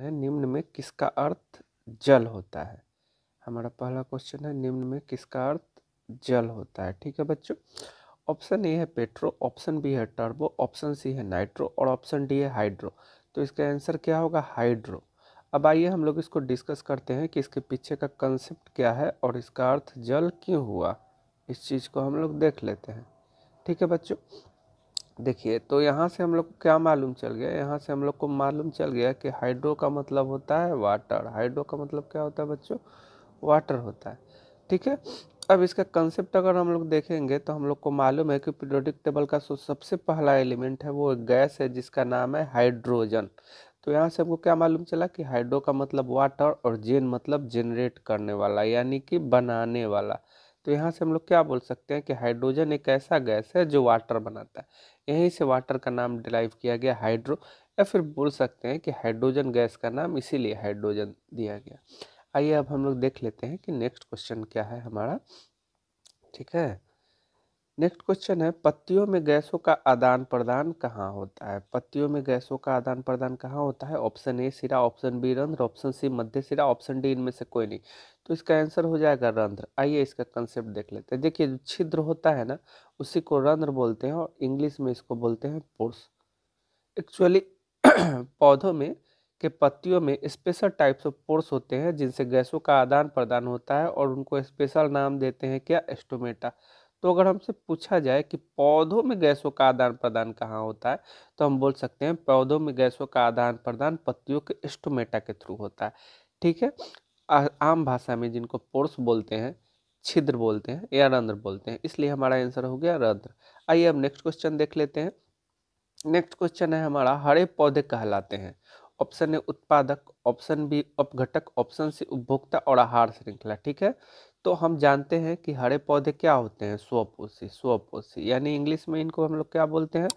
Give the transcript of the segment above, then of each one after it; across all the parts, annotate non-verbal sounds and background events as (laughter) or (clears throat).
है निम्न में किसका अर्थ जल होता है हमारा पहला क्वेश्चन है निम्न में किसका अर्थ जल होता है ठीक है बच्चों ऑप्शन ए है पेट्रो ऑप्शन बी है टर्बो ऑप्शन सी है नाइट्रो और ऑप्शन डी है हाइड्रो तो इसका आंसर क्या होगा हाइड्रो अब आइए हम लोग इसको डिस्कस करते हैं कि इसके पीछे का कंसेप्ट क्या है और इसका अर्थ जल क्यों हुआ इस चीज़ को हम लोग देख लेते हैं ठीक है बच्चों देखिए तो यहाँ से हम लोग को क्या मालूम चल गया यहाँ से हम लोग को मालूम चल गया कि हाइड्रो का मतलब होता है वाटर हाइड्रो का मतलब क्या होता है बच्चों वाटर होता है ठीक है अब इसका कंसेप्ट अगर हम लोग देखेंगे तो हम लोग को मालूम है कि पीरियोडिक टेबल का सबसे पहला एलिमेंट है वो गैस है जिसका नाम है हाइड्रोजन तो यहाँ से हमको क्या मालूम चला कि हाइड्रो का मतलब वाटर और जेन मतलब जनरेट करने वाला यानी कि बनाने वाला तो यहाँ से हम लोग क्या बोल सकते हैं कि हाइड्रोजन एक ऐसा गैस है जो वाटर बनाता है यहीं से वाटर का नाम डिलाइव किया गया हाइड्रो या फिर बोल सकते हैं कि हाइड्रोजन गैस का नाम इसीलिए हाइड्रोजन दिया गया आइए अब हम लोग देख लेते हैं कि नेक्स्ट क्वेश्चन क्या है हमारा ठीक है नेक्स्ट क्वेश्चन है पत्तियों में गैसों का आदान प्रदान कहाँ होता है पत्तियों में गैसों का आदान प्रदान कहाँ होता है ऑप्शन ए सिरा ऑप्शन बी रंध्र ऑप्शन सी मध्य सिरा ऑप्शन डी इनमें से कोई नहीं तो इसका आंसर हो जाएगा रंध्र आइए इसका कंसेप्ट देख लेते हैं देखिए छिद्र होता है ना उसी को रंध्र बोलते हैं और इंग्लिश में इसको बोलते हैं पोर्स एक्चुअली (clears throat) पौधों में के पत्तियों में स्पेशल टाइप्स ऑफ पोर्स होते हैं जिनसे गैसों का आदान प्रदान होता है और उनको स्पेशल नाम देते हैं क्या एस्टोमेटा तो अगर हमसे पूछा जाए कि पौधों में गैसों का आदान प्रदान कहाँ होता है तो हम बोल सकते हैं पौधों में गैसों का आदान प्रदान पत्तियों के स्टोमेटा के थ्रू होता है ठीक है आम भाषा में जिनको पोर्स बोलते हैं छिद्र बोलते हैं या रंध्र बोलते हैं इसलिए हमारा आंसर हो गया रंध्र आइए अब नेक्स्ट क्वेश्चन देख लेते हैं नेक्स्ट क्वेश्चन है हमारा हरे पौधे कहलाते हैं ऑप्शन ए उत्पादक ऑप्शन बी अपघटक ऑप्शन सी उपभोक्ता और आहार श्रृंखला ठीक है तो हम जानते हैं कि हरे पौधे क्या होते हैं स्वपोषी स्वपोषी यानी इंग्लिश में इनको हम लोग क्या बोलते हैं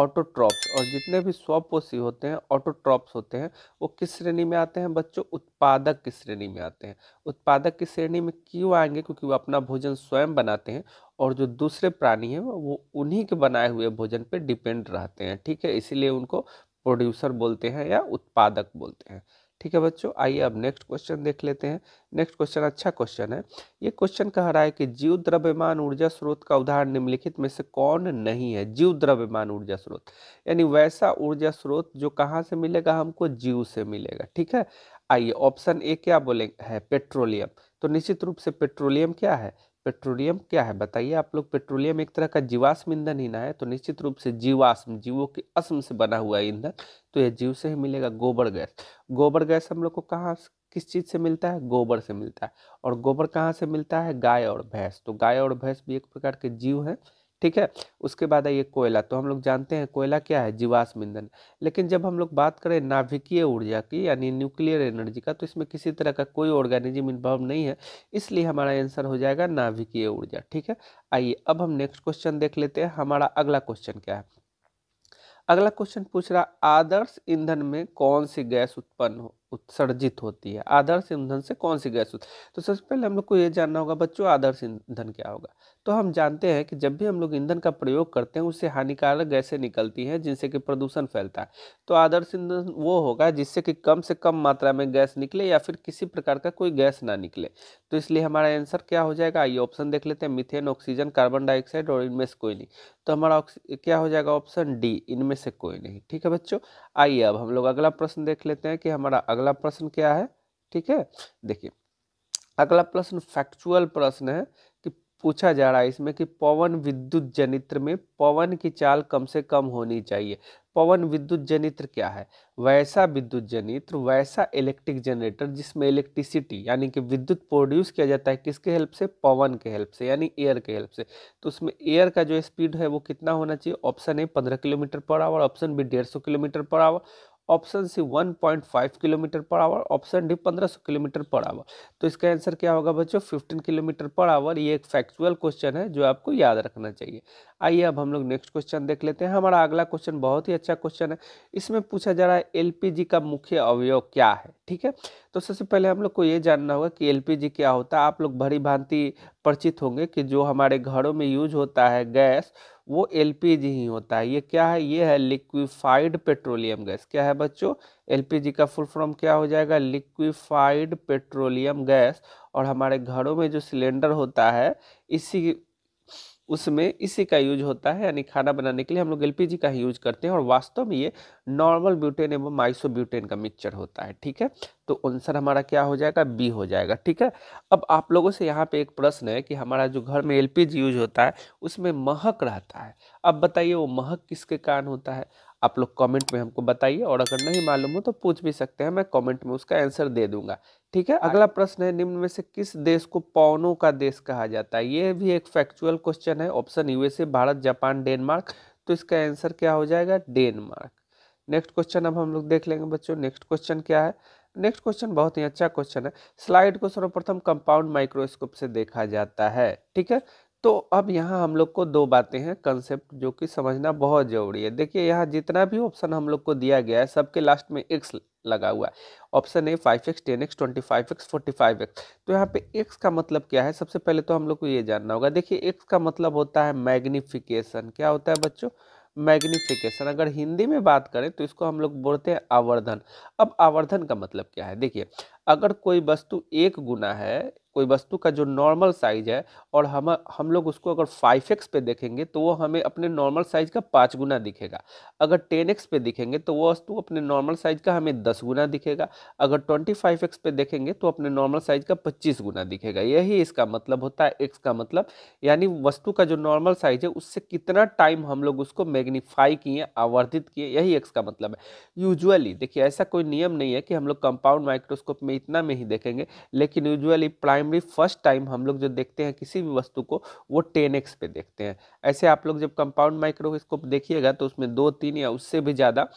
ऑटोट्रॉप्स और जितने भी स्वपोषी होते हैं ऑटोट्रॉप्स होते हैं वो किस श्रेणी में आते हैं बच्चों उत्पादक की श्रेणी में आते हैं उत्पादक की श्रेणी में क्यों आएंगे क्योंकि वो अपना भोजन स्वयं बनाते हैं और जो दूसरे प्राणी हैं वो उन्हीं के बनाए हुए भोजन पर डिपेंड रहते हैं ठीक है इसीलिए उनको प्रोड्यूसर बोलते हैं या उत्पादक बोलते हैं ठीक है बच्चों आइए अब नेक्स्ट क्वेश्चन देख लेते हैं नेक्स्ट क्वेश्चन अच्छा क्वेश्चन है ये क्वेश्चन कह रहा है कि जीव द्रव्यमान ऊर्जा स्रोत का उदाहरण निम्नलिखित में से कौन नहीं है जीव द्रव्यमान ऊर्जा स्रोत यानी वैसा ऊर्जा स्रोत जो कहाँ से मिलेगा हमको जीव से मिलेगा ठीक है आइए ऑप्शन ए क्या बोले है पेट्रोलियम तो निश्चित रूप से पेट्रोलियम क्या है पेट्रोलियम क्या है बताइए आप लोग पेट्रोलियम एक तरह का जीवाश्म ईंधन ना है तो निश्चित रूप से जीवाश्म जीवों के अश्म से बना हुआ ईंधन तो यह जीव से ही मिलेगा गोबर गैस गोबर गैस हम लोग को कहाँ किस चीज़ से मिलता है गोबर से मिलता है और गोबर कहाँ से मिलता है गाय और भैंस तो गाय और भैंस भी एक प्रकार के जीव हैं ठीक है उसके बाद आइए कोयला तो हम लोग जानते हैं कोयला क्या है जीवाश्म ईंधन लेकिन जब हम लोग बात करें नाभिकीय ऊर्जा की यानी न्यूक्लियर एनर्जी का तो इसमें किसी तरह का कोई ऑर्गेनिज्म इन्वॉल्व नहीं है इसलिए हमारा आंसर हो जाएगा नाभिकीय ऊर्जा ठीक है आइए अब हम नेक्स्ट क्वेश्चन देख लेते हैं हमारा अगला क्वेश्चन क्या है अगला क्वेश्चन पूछ रहा आदर्श ईंधन में कौन सी गैस उत्पन्न हो उत्सर्जित होती है आदर्श ईंधन से कौन सी गैस तो सबसे पहले हम लोग को ये जानना होगा बच्चों आदर्श ईंधन क्या होगा तो हम जानते हैं कि जब भी हम लोग ईंधन का प्रयोग करते हैं उससे हानिकारक गैसें निकलती हैं जिनसे कि प्रदूषण फैलता है तो आदर्श ईंधन वो होगा जिससे कि कम से कम मात्रा में गैस निकले या फिर किसी प्रकार का कोई गैस ना निकले तो इसलिए हमारा आंसर क्या हो जाएगा ये ऑप्शन देख लेते हैं मिथेन ऑक्सीजन कार्बन डाइऑक्साइड और इनमें से कोई नहीं तो हमारा क्या हो जाएगा ऑप्शन डी इनमें से कोई नहीं ठीक है बच्चों आइए अब हम लोग अगला प्रश्न देख लेते हैं कि हमारा अगला प्रश्न क्या है ठीक है देखिए अगला प्रश्न फैक्चुअल प्रश्न है कि पूछा जा रहा है इसमें कि पवन विद्युत जनित्र में पवन की चाल कम से कम होनी चाहिए पवन विद्युत जनित्र क्या है वैसा विद्युत जनित्र वैसा इलेक्ट्रिक जनरेटर जिसमें इलेक्ट्रिसिटी यानी कि विद्युत प्रोड्यूस किया जाता है किसके हेल्प से पवन के हेल्प से यानी एयर के हेल्प से तो उसमें एयर का जो स्पीड है वो कितना होना चाहिए ऑप्शन ए पंद्रह kilometre per hour option B डेढ़ सौ kilometre per hour option C 1.5 kilometre per hour option D 1500 kilometre per hour तो इसका आंसर क्या होगा बच्चों 15 किलोमीटर पर आवर ये एक फैक्चुअल क्वेश्चन है जो आपको याद रखना चाहिए आइए अब हम लोग नेक्स्ट क्वेश्चन देख लेते हैं हमारा अगला क्वेश्चन बहुत ही अच्छा क्वेश्चन है इसमें पूछा जा रहा है एल का मुख्य अवयव क्या है ठीक है तो सबसे पहले हम लोग को ये जानना होगा कि एलपीजी क्या होता है आप लोग भरी भांति परिचित होंगे कि जो हमारे घरों में यूज होता है गैस वो एलपीजी ही होता है ये क्या है ये है लिक्विफाइड पेट्रोलियम गैस क्या है बच्चों एलपीजी का फुल फॉर्म क्या हो जाएगा लिक्विफाइड पेट्रोलियम गैस और हमारे घरों में जो सिलेंडर होता है इसी उसमें इसी का यूज होता है यानी खाना बनाने के लिए हम लोग एल का ही यूज करते हैं और वास्तव में ये नॉर्मल ब्यूटेन एवं माइसो ब्यूटेन का मिक्सचर होता है ठीक है तो आंसर हमारा क्या हो जाएगा बी हो जाएगा ठीक है अब आप लोगों से यहाँ पे एक प्रश्न है कि हमारा जो घर में एल यूज होता है उसमें महक रहता है अब बताइए वो महक किसके कारण होता है आप लोग कमेंट में हमको बताइए और अगर नहीं मालूम हो तो पूछ भी सकते हैं मैं कमेंट में उसका आंसर दे दूंगा ठीक है हाँ। अगला प्रश्न है निम्न में से किस देश को पौनों का देश कहा जाता है ये भी एक फैक्चुअल क्वेश्चन है option USA Bharat Japan Denmark तो इसका आंसर क्या हो जाएगा डेनमार्क नेक्स्ट क्वेश्चन अब हम लोग देख लेंगे बच्चों नेक्स्ट क्वेश्चन क्या है नेक्स्ट क्वेश्चन बहुत ही अच्छा क्वेश्चन है स्लाइड को सर्वप्रथम कंपाउंड माइक्रोस्कोप से देखा जाता है ठीक है तो अब यहाँ हम लोग को दो बातें हैं कंसेप्ट जो कि समझना बहुत ज़रूरी है देखिए यहाँ जितना भी ऑप्शन हम लोग को दिया गया है सबके लास्ट में एक्स लगा हुआ है option A five X ten X twenty five X forty five X तो यहाँ पे एक्स का मतलब क्या है सबसे पहले तो हम लोग को ये जानना होगा देखिए एक्स का मतलब होता है मैग्निफिकेशन क्या होता है बच्चों मैग्निफिकेशन अगर हिंदी में बात करें तो इसको हम लोग बोलते हैं आवर्धन अब आवर्धन का मतलब क्या है देखिए अगर कोई वस्तु एक गुना है कोई वस्तु का जो नॉर्मल साइज है और हम हम लोग उसको अगर फाइव एक्स पे देखेंगे तो वो हमें अपने नॉर्मल साइज का पाँच गुना दिखेगा अगर टेन एक्स पे देखेंगे तो वो वस्तु अपने नॉर्मल साइज का हमें दस गुना दिखेगा अगर ट्वेंटी फाइव एक्स पे देखेंगे तो अपने नॉर्मल साइज का पच्चीस गुना दिखेगा यही इसका मतलब होता है एक्स का मतलब यानी वस्तु का जो नॉर्मल साइज है उससे कितना टाइम हम लोग उसको मैग्नीफाई किए आवर्धित किए यही एक्स का मतलब है यूजअली देखिए ऐसा कोई नियम नहीं है कि हम लोग कंपाउंड माइक्रोस्कोप में इतना में ही देखेंगे लेकिन यूजुअली प्राइमरी फर्स्ट टाइम हम लोग जो देखते हैं किसी भी वस्तु को वो टेन एक्स पे देखते हैं ऐसे आप लोग जब कंपाउंड माइक्रोस्कोप देखिएगा तो उसमें दो तीन या उससे भी ज़्यादा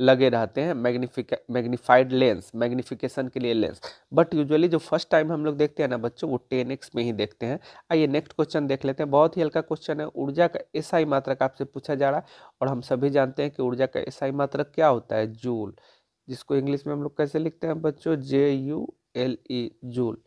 लगे रहते हैं मैग्निफिक मैग्नीफाइड लेंस मैग्निफिकेशन के लिए लेंस बट यूजुअली जो फर्स्ट टाइम हम लोग देखते हैं ना बच्चों वो टेन एक्स में ही देखते हैं आइए नेक्स्ट क्वेश्चन देख लेते हैं बहुत ही हल्का क्वेश्चन है ऊर्जा का एसआई मात्रक आपसे पूछा जा रहा है और हम सभी जानते हैं कि ऊर्जा का एसआई मात्रक क्या होता है जूल जिसको इंग्लिश में हम लोग कैसे लिखते हैं बच्चों J U L E joule